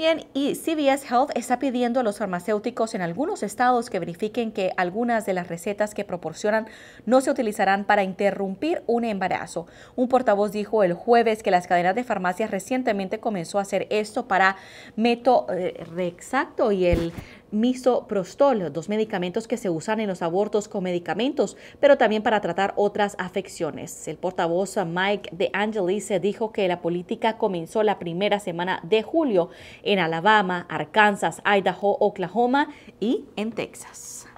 Bien, y CVS Health está pidiendo a los farmacéuticos en algunos estados que verifiquen que algunas de las recetas que proporcionan no se utilizarán para interrumpir un embarazo. Un portavoz dijo el jueves que las cadenas de farmacias recientemente comenzó a hacer esto para Meto eh, y el misoprostol, dos medicamentos que se usan en los abortos con medicamentos, pero también para tratar otras afecciones. El portavoz Mike De Angelis dijo que la política comenzó la primera semana de julio en Alabama, Arkansas, Idaho, Oklahoma y en Texas.